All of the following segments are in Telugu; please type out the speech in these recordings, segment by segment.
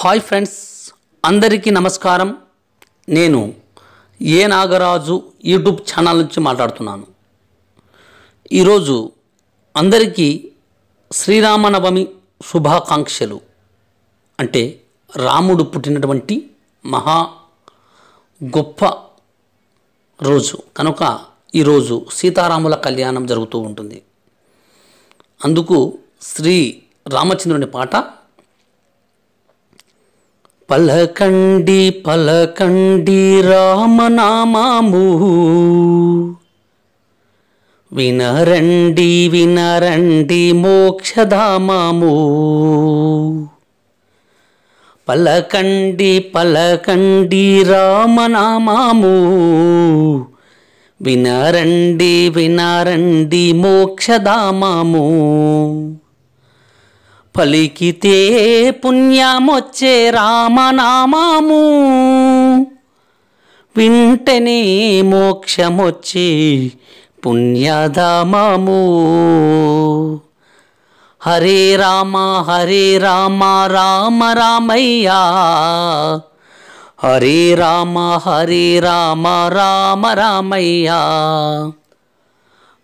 హాయ్ ఫ్రెండ్స్ అందరికీ నమస్కారం నేను ఏ నాగరాజు యూట్యూబ్ ఛానల్ నుంచి మాట్లాడుతున్నాను ఈరోజు అందరికీ శ్రీరామనవమి శుభాకాంక్షలు అంటే రాముడు పుట్టినటువంటి మహా గొప్ప రోజు కనుక ఈరోజు సీతారాముల కళ్యాణం జరుగుతూ ఉంటుంది అందుకు శ్రీ రామచంద్రుని పాట పలకండి పలకండి రామనామాము వినరండి వినరండి మోక్షధామాము పలకండి పలకండి రామనామాము వినరండి వినరండి మోక్షధామాము పలికితే పుణ్యమొచ్చే రామనామాము వింటనే మోక్షమొచ్చి పుణ్యధామము హరే రామ హరే రామ రామ రామయ్యా హరే రామ హరే రామ రామ రామయ్యా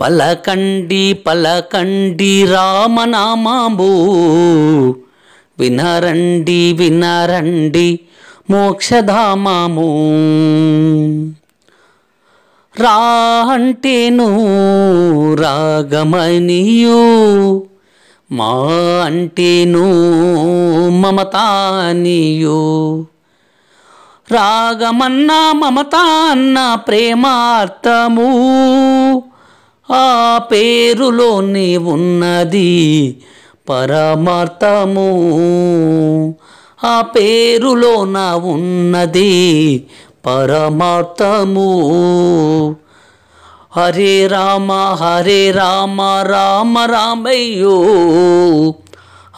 పలకండి పలకండి రామనామాము వినరండి వినరండి మోక్షధామాము రా అంటేను రాగమనియూ మా అంటేను మమతానియూ రాగమన్నా మమతా అన్న ప్రేమార్థము పేరులోని ఉన్నది పరమార్థము ఆ పేరులోన ఉన్నది పరమార్థము హరే రామ హరే రామ రామ రామయ్యో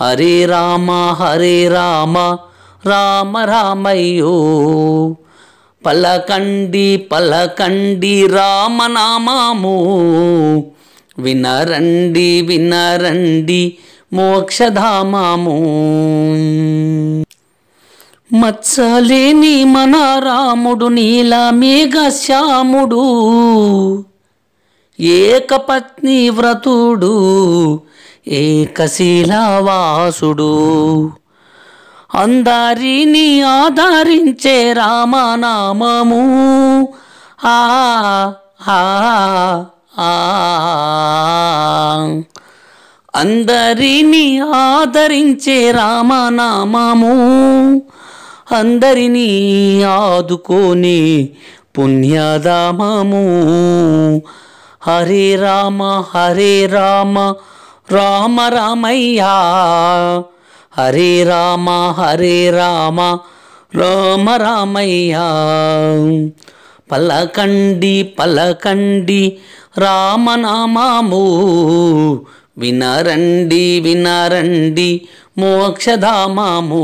హరే రామ హరే రామ రామ రామయ్యో పలకండి పలకండి రామనామాము వినరండి వినరండి మోక్షధామము మత్సలేని మన రాముడు నీల మేఘశ్యాముడు ఏకపత్ని వ్రతుడు ఏకశీలవాసుడు అందరిని ఆదరించే రామనామము ఆ అందరినీ ఆదరించే రామనామము అందరినీ ఆదుకోని పుణ్యదామము హరే రామ హరే రామ రామ రామయ్యా హరే రామ హరే రామ రామ రామయ్యా పలకండి పలకండి రామనామాము వినరండి వినరండి మోక్షధామాము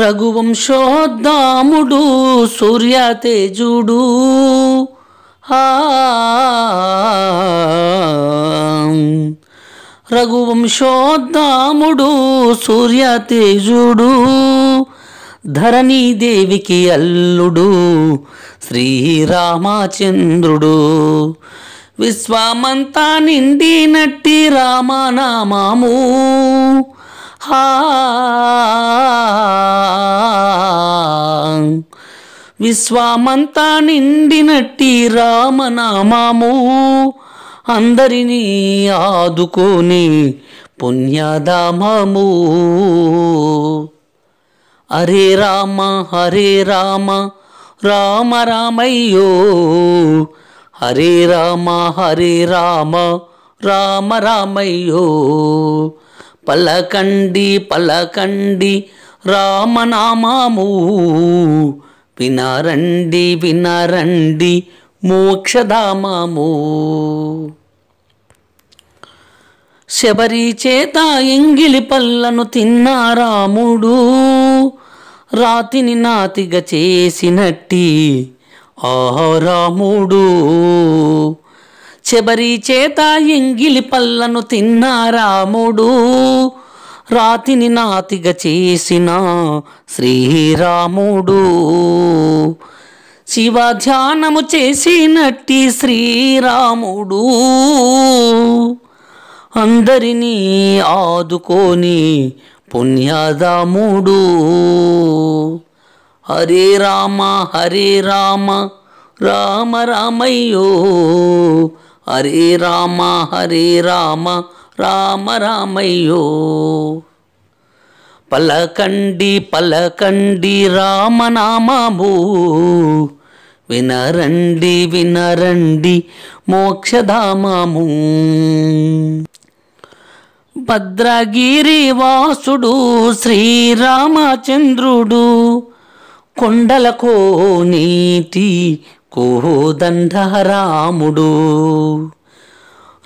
రఘువంశోద్ధాముడు సూర్యతేజుడు రఘువంశోద్ధాముడు సూర్యతేజుడు ధరణీదేవికి అల్లుడు శ్రీరామచంద్రుడు విశ్వమంతా నిండి నట్టి రామనామాము విశ్వమంతా నట్టి రామనామాము అందరినీ ఆదుకొని పుణ్యధామము హరే రామ హరే రామ రామ రామయ్యో హరే రామ హరే రామ రామ రామయ్యో పలకండి పలకండి రామనామాము వినారండి వినారండి మోక్షధామాము శబరి చేత ఎంగిలి పళ్ళను తిన్నారాముడు రాతిని నాతిగ చేసినట్టి ఆహా రాముడు చెబరి చేత ఎంగిలి పళ్ళను తిన్న రాముడు రాతిని నాతిగ చేసిన శ్రీరాముడు శివ ధ్యానము చేసినట్టి శ్రీరాముడు అందరినీ ఆదుకొని మూడు హరే రామ హరే రామ రామ రామయ్యో హరే రామ హరే రామ రామ రామయ్యో పలకండి పలకండి రామనామము వినరండి వినరండి మోక్షధామాము భద్రగిరివాసుడు శ్రీరామచంద్రుడు కొండలకో నీటి కోదండరాముడు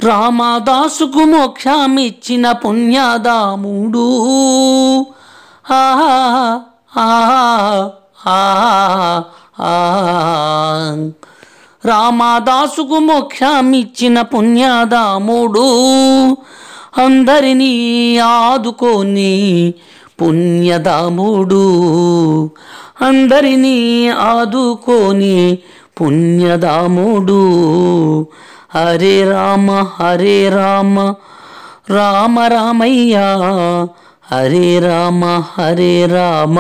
రామదాసుకు మోక్షామిచ్చిన పుణ్యాదాముడు ఆహా ఆహా ఆహా రామాదాసుకు అందరినీ ఆదుకొని పుణ్యదాముడు అందరినీ ఆదుకొని పుణ్యదాముడు హరే రామ హరే రామ రామ రామయ్యా హరే రామ హరే రామ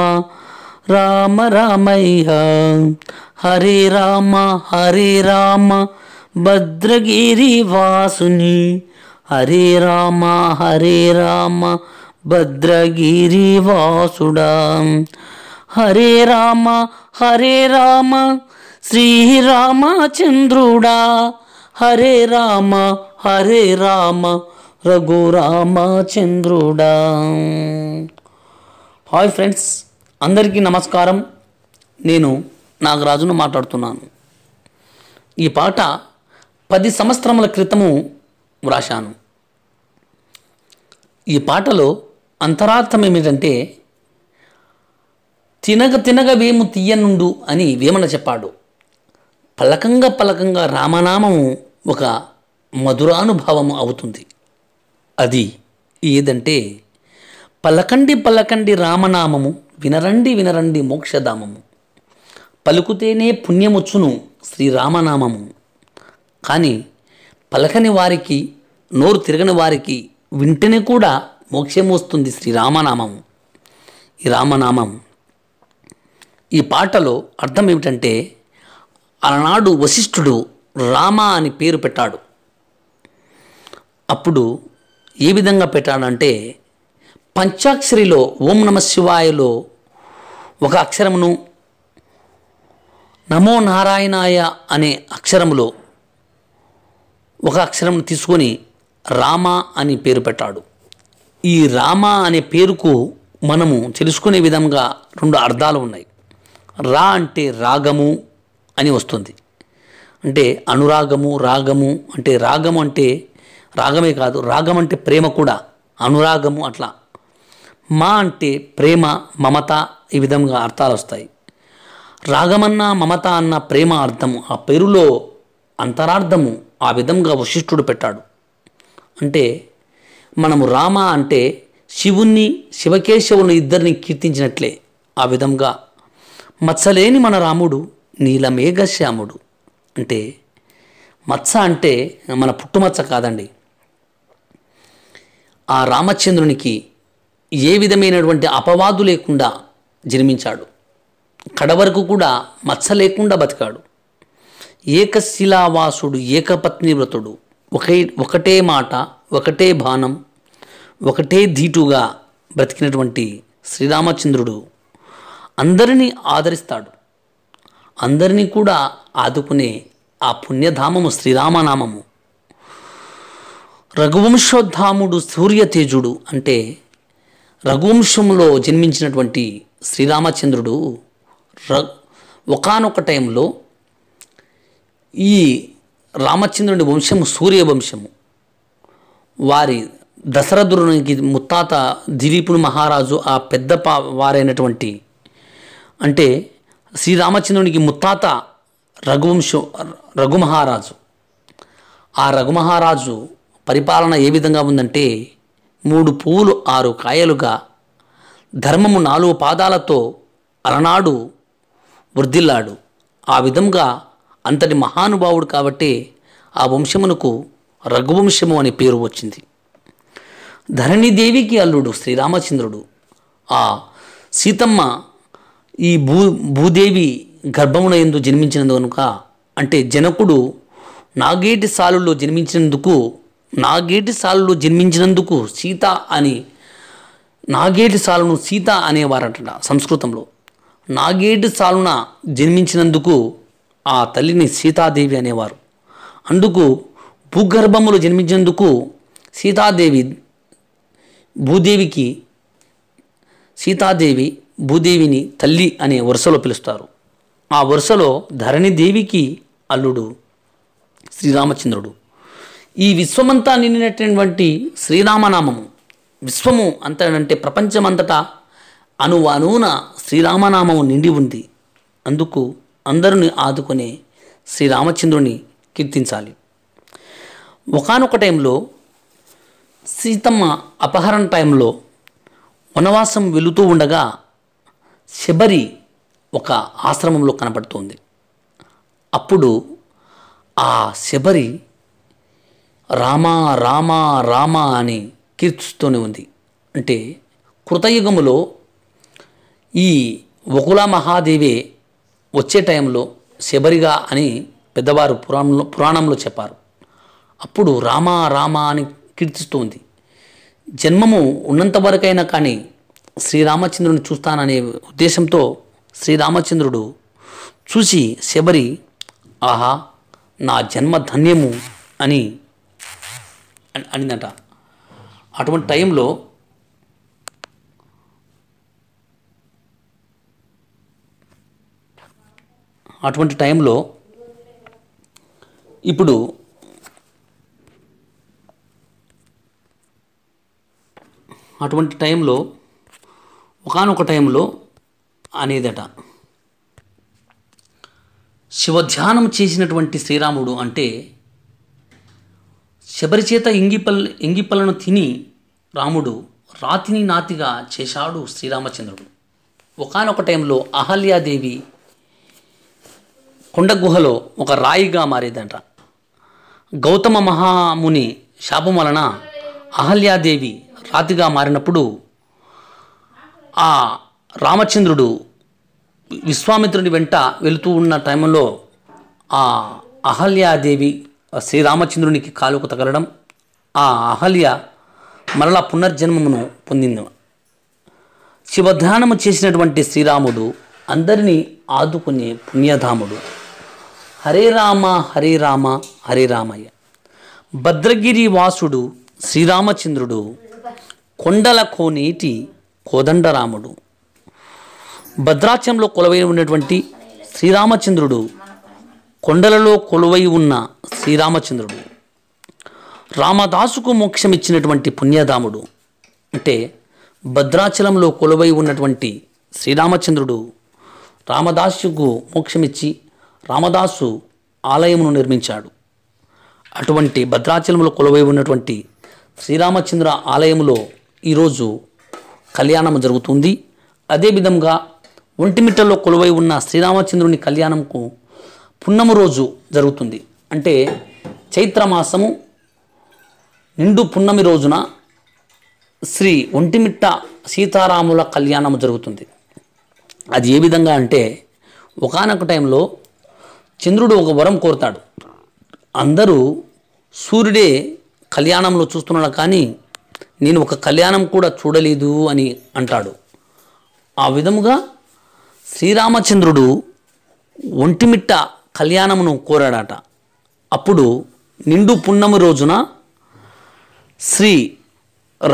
రామ రామయ్యా హరే రామ హరే రామ భద్రగిరి వాసుని హరే రామ హరే రామ భద్రగిరివాసుడా హరే రామ హరే రామ శ్రీరామచంద్రుడా హరే రామ హరే రామ రఘురామచంద్రుడా హాయ్ ఫ్రెండ్స్ అందరికీ నమస్కారం నేను నాగరాజును మాట్లాడుతున్నాను ఈ పాట పది సంవత్సరముల క్రితము వ్రాశాను ఈ పాటలో అంతరార్థం ఏమిటంటే తినగ తినగ వేము తీయనుండు అని వేమన చెప్పాడు పలకంగా పలకంగా రామనామము ఒక మధురానుభావము అవుతుంది అది ఏదంటే పలకండి పలకండి రామనామము వినరండి వినరండి మోక్షధామము పలుకుతేనే పుణ్యముచ్చును శ్రీరామనామము కానీ పలకని వారికి నోరు తిరగని వారికి వింటేనే కూడా మోక్షం వస్తుంది శ్రీరామనామం ఈ రామనామం ఈ పాటలో అర్థం ఏమిటంటే అలనాడు వశిష్ఠుడు రామ అని పేరు పెట్టాడు అప్పుడు ఏ విధంగా పెట్టాడంటే పంచాక్షరిలో ఓం నమ శివాయలో ఒక అక్షరమును నమో నారాయణాయ అనే అక్షరములో ఒక అక్షరమును తీసుకొని రామ అని పేరు పెట్టాడు ఈ రామ అనే పేరుకు మనము తెలుసుకునే విధంగా రెండు అర్థాలు ఉన్నాయి రా అంటే రాగము అని వస్తుంది అంటే అనురాగము రాగము అంటే రాగము అంటే రాగమే కాదు రాగం అంటే ప్రేమ కూడా అనురాగము అట్లా మా అంటే ప్రేమ మమత ఈ విధంగా అర్థాలు వస్తాయి రాగమన్నా మమత అన్న ప్రేమ అర్థము ఆ పేరులో అంతరార్థము ఆ విధంగా వశిష్ఠుడు పెట్టాడు అంటే మనము రామ అంటే శివుణ్ణి శివకేశవుని ఇద్దరిని కీర్తించినట్లే ఆ విధంగా మత్సలేని మన రాముడు నీలమేఘశ్యాముడు అంటే మత్స అంటే మన పుట్టుమచ్చ కాదండి ఆ రామచంద్రునికి ఏ విధమైనటువంటి అపవాదు లేకుండా జన్మించాడు కడవరకు కూడా మత్స లేకుండా బతికాడు ఏకశిలావాసుడు ఏకపత్ని వ్రతుడు ఒకే ఒకటే మాట ఒకటే బాణం ఒకటే ధీటుగా బ్రతికినటువంటి శ్రీరామచంద్రుడు అందరినీ ఆదరిస్తాడు అందరినీ కూడా ఆదుకునే ఆ పుణ్యధామము శ్రీరామనామము రఘువంశోద్ధాముడు సూర్యతేజుడు అంటే రఘువంశంలో జన్మించినటువంటి శ్రీరామచంద్రుడు ర ఒకనొక టైంలో ఈ రామచంద్రుని వంశము సూర్య వారి దశరథునికి ముత్తాత దిలీపుడు మహారాజు ఆ పెద్ద పా వారైనటువంటి అంటే శ్రీరామచంద్రునికి ముత్తాత రఘువంశ రఘుమహారాజు ఆ రఘుమహారాజు పరిపాలన ఏ విధంగా ఉందంటే మూడు పువ్వులు ఆరు కాయలుగా ధర్మము నాలుగు పాదాలతో అలనాడు వృద్ధిల్లాడు ఆ విధంగా అంతటి మహానుభావుడు కాబట్టి ఆ వంశమునకు రఘువంశము అనే పేరు వచ్చింది ధరణిదేవికి అల్లుడు శ్రీరామచంద్రుడు ఆ సీతమ్మ ఈ భూ భూదేవి గర్భమున ఎందు జన్మించినందు కనుక అంటే జనకుడు నాగేటి సాలులో జన్మించినందుకు నాగేటి సాలులో జన్మించినందుకు సీత అని నాగేటి సాలును సీత అనేవారంట సంస్కృతంలో నాగేటి సాలున జన్మించినందుకు ఆ తల్లిని సీతాదేవి అనేవారు అందుకు భూగర్భములు జన్మించేందుకు సీతాదేవి భూదేవికి సీతాదేవి భూదేవిని తల్లి అనే వరుసలో పిలుస్తారు ఆ వరుసలో ధరణిదేవికి అల్లుడు శ్రీరామచంద్రుడు ఈ విశ్వమంతా నిండినటువంటి శ్రీరామనామము విశ్వము అంతనంటే ప్రపంచమంతటా అనువనూన శ్రీరామనామము నిండి ఉంది అందుకు అందరిని ఆదుకునే శ్రీరామచంద్రుని కీర్తించాలి ఒకనొక టైంలో సీతమ్మ అపహరణ టైంలో వనవాసం వెళుతూ ఉండగా శబరి ఒక ఆశ్రమంలో కనపడుతుంది అప్పుడు ఆ శబరి రామ రామ రామ అని కీర్తిస్తూనే ఉంది అంటే కృతయుగములో ఈ వకుల మహాదేవే వచ్చే టైంలో శబరిగా అని పెద్దవారు పురాణంలో పురాణంలో చెప్పారు అప్పుడు రామ రామ అని కీర్తిస్తోంది జన్మము ఉన్నంత వరకైనా కానీ శ్రీరామచంద్రుని చూస్తాననే ఉద్దేశంతో శ్రీరామచంద్రుడు చూసి శబరి ఆహా నా జన్మ ధన్యము అని అనిందట అటువంటి టైంలో అటువంటి టైంలో ఇప్పుడు అటువంటి టైంలో ఒకనొక టైంలో అనేదట శివధ్యానం చేసినటువంటి శ్రీరాముడు అంటే శబరిచేత ఇంగిపల్ ఇంగిపల్లను తిని రాముడు రాతిని నాతిగా చేశాడు శ్రీరామచంద్రుడు ఒకనొక టైంలో అహల్యాదేవి కొండ గుహలో ఒక రాయిగా మారేదంట గౌతమ మహాముని శాపం వలన అహల్యాదేవి రాతిగా మారినప్పుడు ఆ రామచంద్రుడు విశ్వామిత్రుని వెంట వెళుతూ ఉన్న టైంలో ఆ అహల్యాదేవి శ్రీరామచంద్రునికి కాలుకు తగలడం ఆ అహల్య మరలా పునర్జన్మమును పొందింది శివధ్యానము చేసినటువంటి శ్రీరాముడు అందరినీ ఆదుకునే పుణ్యధాముడు హరే రామ హరే రామ హరే రామయ్య భద్రగిరి వాసుడు శ్రీరామచంద్రుడు కొండల కోనేటి కోదండరాముడు భద్రాచంలో కొలువై ఉన్నటువంటి శ్రీరామచంద్రుడు కొండలలో కొలువై ఉన్న శ్రీరామచంద్రుడు రామదాసుకు మోక్షం ఇచ్చినటువంటి పుణ్యధాముడు అంటే భద్రాచలంలో కొలువై ఉన్నటువంటి శ్రీరామచంద్రుడు రామదాసుకు మోక్షమిచ్చి రామదాసు ఆలయమును నిర్మించాడు అటువంటి భద్రాచలంలో కొలువై ఉన్నటువంటి శ్రీరామచంద్ర ఆలయంలో ఈరోజు కళ్యాణం జరుగుతుంది అదేవిధంగా ఒంటిమిట్టలో కొలువై ఉన్న శ్రీరామచంద్రుని కళ్యాణంకు పున్నము రోజు జరుగుతుంది అంటే చైత్రమాసము నిండు పున్నమి రోజున శ్రీ ఒంటిమిట్ట సీతారాముల కళ్యాణం జరుగుతుంది అది ఏ విధంగా అంటే ఒకనొక టైంలో చంద్రుడు ఒక వరం కోరుతాడు అందరూ సూర్యుడే కళ్యాణంలో చూస్తున్నాడు కానీ నేను ఒక కళ్యాణం కూడా చూడలేదు అని అంటాడు ఆ విధముగా శ్రీరామచంద్రుడు ఒంటిమిట్ట కళ్యాణమును కోరాడట అప్పుడు నిండు పున్నమి రోజున శ్రీ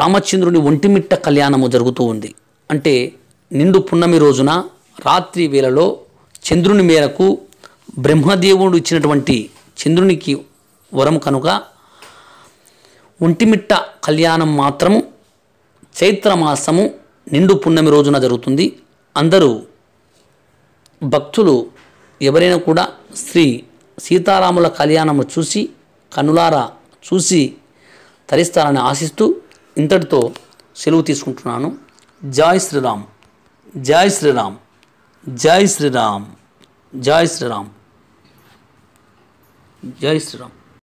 రామచంద్రుని ఒంటిమిట్ట కళ్యాణము జరుగుతూ ఉంది అంటే నిండు పున్నమి రోజున రాత్రి వేళలో చంద్రుని మేరకు బ్రహ్మదేవుడు ఇచ్చినటువంటి చంద్రునికి వరం కనుక ఒంటిమిట్ట కళ్యాణం మాత్రము చైత్రమాసము నిండు పున్నమి రోజున జరుగుతుంది అందరూ భక్తులు ఎవరైనా కూడా శ్రీ సీతారాముల కళ్యాణము చూసి కనులారా చూసి తరిస్తారని ఆశిస్తూ ఇంతటితో సెలవు తీసుకుంటున్నాను జాయ్ శ్రీరామ్ జాయ్ శ్రీరామ్ జాయ్ శ్రీరామ్ జాయ్ శ్రీరామ్ जय श्री राम